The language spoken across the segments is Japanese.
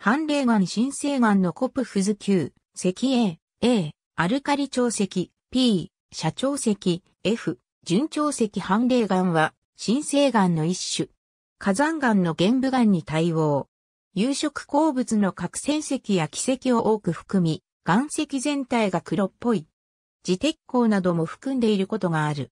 反霊岩新生岩のコプフズ級、石 A、A、アルカリ潮石、P、社長石、F、純潮石反霊岩は、新生岩の一種。火山岩の玄武岩に対応。有色鉱物の核戦石や奇石を多く含み、岩石全体が黒っぽい。磁鉄鉱なども含んでいることがある。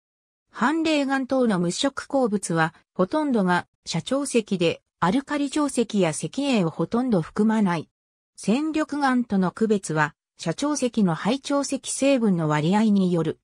反霊岩等の無色鉱物は、ほとんどが社長石で、アルカリ定石や石英をほとんど含まない。戦力岩との区別は、社長石の配長石成分の割合による。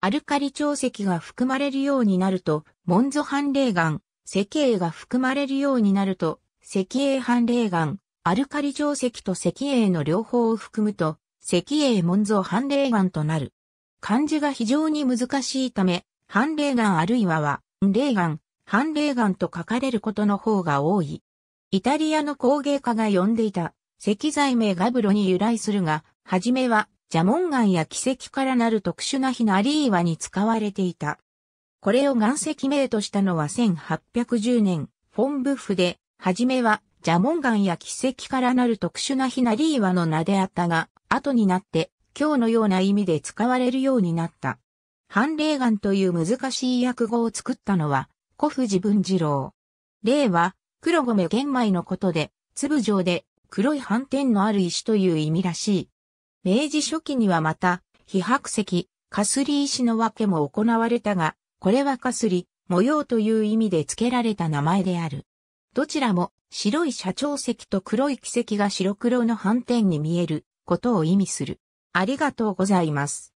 アルカリ調石が含まれるようになると、モンゾ半霊岩、石英が含まれるようになると、石英半霊岩、アルカリ定石と石英の両方を含むと、石英モンゾ半霊岩となる。漢字が非常に難しいため、半霊岩あるいはは、霊岩、寒霊岩と書かれることの方が多い。イタリアの工芸家が呼んでいた石材名ガブロに由来するが、はじめは蛇紋岩や奇跡からなる特殊な火のあり岩に使われていた。これを岩石名としたのは1810年、フォンブッフで、はじめは蛇紋岩や奇跡からなる特殊なひなり岩の名であったが、後になって今日のような意味で使われるようになった。半霊岩という難しい訳語を作ったのは、古富文次郎。例は、黒米玄米のことで、粒状で黒い斑点のある石という意味らしい。明治初期にはまた、非白石、かすり石の分けも行われたが、これはかすり、模様という意味で付けられた名前である。どちらも白い社長石と黒い奇石が白黒の斑点に見えることを意味する。ありがとうございます。